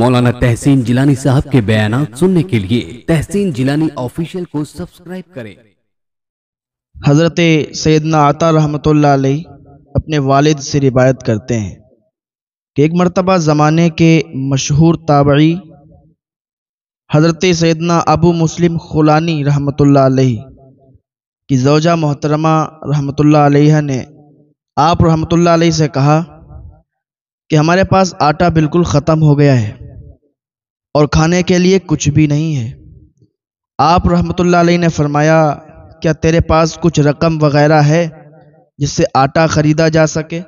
मौलाना तहसीन जिलानी साहब के बयान सुनने के लिए तहसीन जिलानी ऑफिशियल को सब्सक्राइब करें हज़रत सैदना आता रहमत अपने वालिद से रिवायत करते हैं कि एक मरतबा ज़माने के मशहूर ताबड़ी हज़रत सैदना अबू मुस्लिम खुलानी रहमत की जोजा मोहतरमा रहमत ने आप रहमत से कहा कि हमारे पास आटा बिल्कुल ख़त्म हो गया है और खाने के लिए कुछ भी नहीं है आप रहमतुल्लाह ने फरमाया क्या तेरे पास कुछ रकम वगैरह है जिससे आटा ख़रीदा जा सके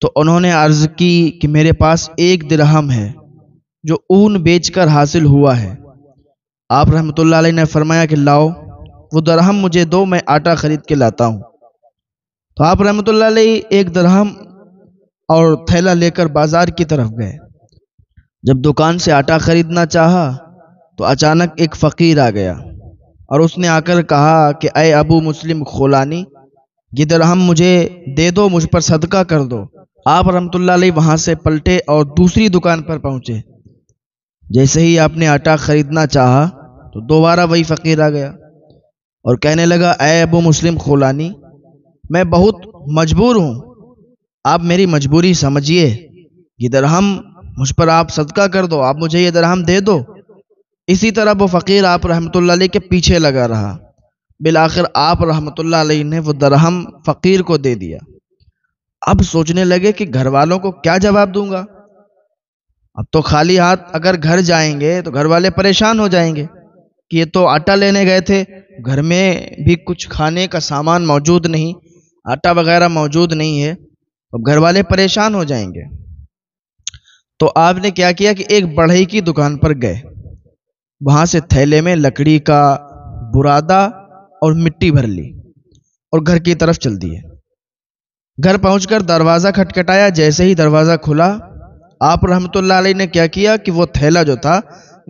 तो उन्होंने अर्ज़ की कि मेरे पास एक दिरहम है जो ऊन बेचकर हासिल हुआ है आप रहमतुल्लाह ने फरमाया कि लाओ वो दरहम मुझे दो मैं आटा ख़रीद के लाता हूँ तो आप रहमतुल्लाह एक दरहम और थैला लेकर बाज़ार की तरफ गए जब दुकान से आटा खरीदना चाहा तो अचानक एक फ़कीर आ गया और उसने आकर कहा कि अय अबू मुस्लिम खोलानी गिदर हम मुझे दे दो मुझ पर सदका कर दो आप रमतुल्ला वहाँ से पलटे और दूसरी दुकान पर पहुँचे जैसे ही आपने आटा खरीदना चाहा तो दोबारा वही फ़कीर आ गया और कहने लगा अय अबू मुस्लिम खोलानी मैं बहुत मजबूर हूँ आप मेरी मजबूरी समझिए गिदर हम मुझ पर आप सदका कर दो आप मुझे ये दरहम दे दो इसी तरह वो फ़कीर आप रहमत के पीछे लगा रहा बिल आखिर आप रहमत ने वो दरहम फ़कीर को दे दिया अब सोचने लगे कि घर वालों को क्या जवाब दूंगा अब तो खाली हाथ अगर घर जाएंगे तो घर वाले परेशान हो जाएंगे कि ये तो आटा लेने गए थे घर में भी कुछ खाने का सामान मौजूद नहीं आटा वगैरह मौजूद नहीं है अब घर वाले परेशान हो जाएंगे तो आपने क्या किया कि एक बढ़ई की दुकान पर गए वहां से थैले में लकड़ी का बुरादा और मिट्टी भर ली और घर की तरफ चल दिए घर पहुंचकर दरवाज़ा खटखटाया जैसे ही दरवाज़ा खुला आप रहमतुल्लाह अलैह ने क्या किया कि वो थैला जो था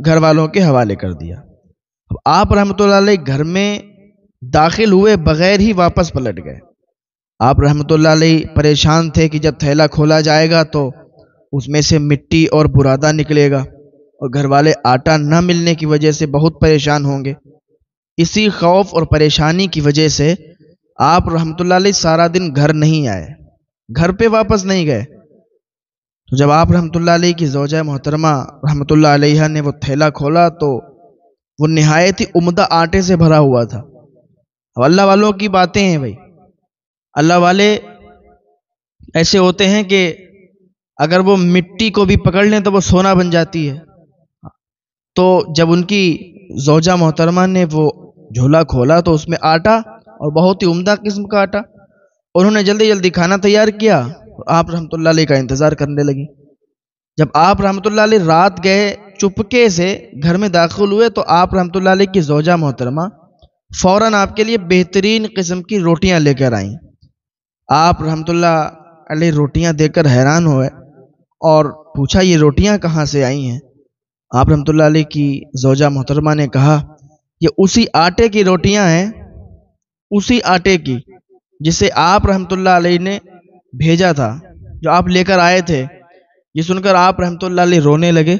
घर वालों के हवाले कर दिया अब आप रहमतुल्लाह अलैह घर में दाखिल हुए बगैर ही वापस पलट गए आप रहमतुल्लाह अलैह परेशान थे कि जब थैला खोला जाएगा तो उसमें से मिट्टी और बुरादा निकलेगा और घर वाले आटा न मिलने की वजह से बहुत परेशान होंगे इसी खौफ और परेशानी की वजह से आप रहमतुल्लाह सारा दिन घर नहीं आए घर पे वापस नहीं गए तो जब आप रहमतुल्लाह की जोजा मोहतरमा रहमतुल्लाह ने वो थैला खोला तो वो नहायत ही उमदा आटे से भरा हुआ था अब अल्लाह वालों की बातें हैं भाई अल्लाह वाले ऐसे होते हैं कि अगर वो मिट्टी को भी पकड़ लें तो वो सोना बन जाती है तो जब उनकी जोजा मोहतरमा ने वो झोला खोला तो उसमें आटा और बहुत ही उम्दा किस्म का आटा उन्होंने जल्दी जल्दी खाना तैयार किया आप रहमत का इंतज़ार करने लगी जब आप रहमत रात गए चुपके से घर में दाखिल हुए तो आप रहमत की जोजा मोहतरमा फ़ौर आपके लिए बेहतरीन किस्म की रोटियां लेकर आईं आप रहमत रोटियां देकर हैरान हुए और पूछा ये रोटियां कहाँ से आई हैं आप रमतल्ला की जोजा मोहतरमा ने कहा ये उसी आटे की रोटियां हैं उसी आटे की जिसे आप रहमतुल्ला ने भेजा था जो आप लेकर आए थे ये सुनकर आप रहमतुल्ला रोने लगे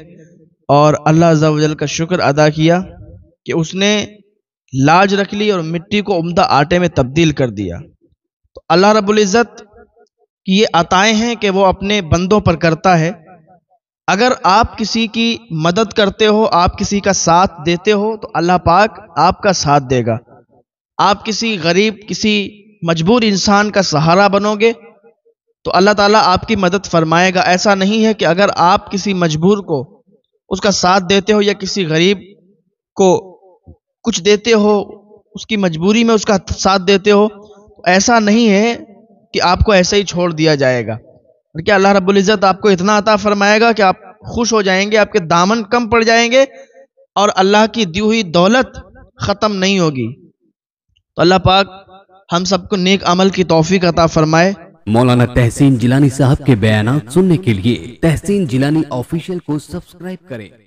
और अल्लाह जवजल का शुक्र अदा किया कि उसने लाज रख ली और मिट्टी को उम्दा आटे में तब्दील कर दिया तो अल्लाह रबुल्ज़त कि ये अताएं हैं कि वो अपने बंदों पर करता है अगर आप किसी की मदद करते हो आप किसी का साथ देते हो तो अल्लाह पाक आपका साथ देगा आप किसी गरीब किसी मजबूर इंसान का सहारा बनोगे तो अल्लाह ताला आपकी मदद फरमाएगा ऐसा नहीं है कि अगर आप किसी मजबूर को उसका साथ देते हो या किसी गरीब को कुछ देते हो उसकी मजबूरी में उसका साथ देते हो तो ऐसा नहीं है कि आपको ऐसे ही छोड़ दिया जाएगा बल्कि अल्लाह रब्ज़त आपको इतना अता फरमाएगा कि आप खुश हो जाएंगे आपके दामन कम पड़ जाएंगे और अल्लाह की दी हुई दौलत ख़त्म नहीं होगी तो अल्लाह पाक हम सबको नेक अमल की तोफ़ी अता फरमाए मौलाना तहसीन जिलानी साहब के बयान सुनने के लिए तहसीन जिलानी ऑफिशियल को सब्सक्राइब करें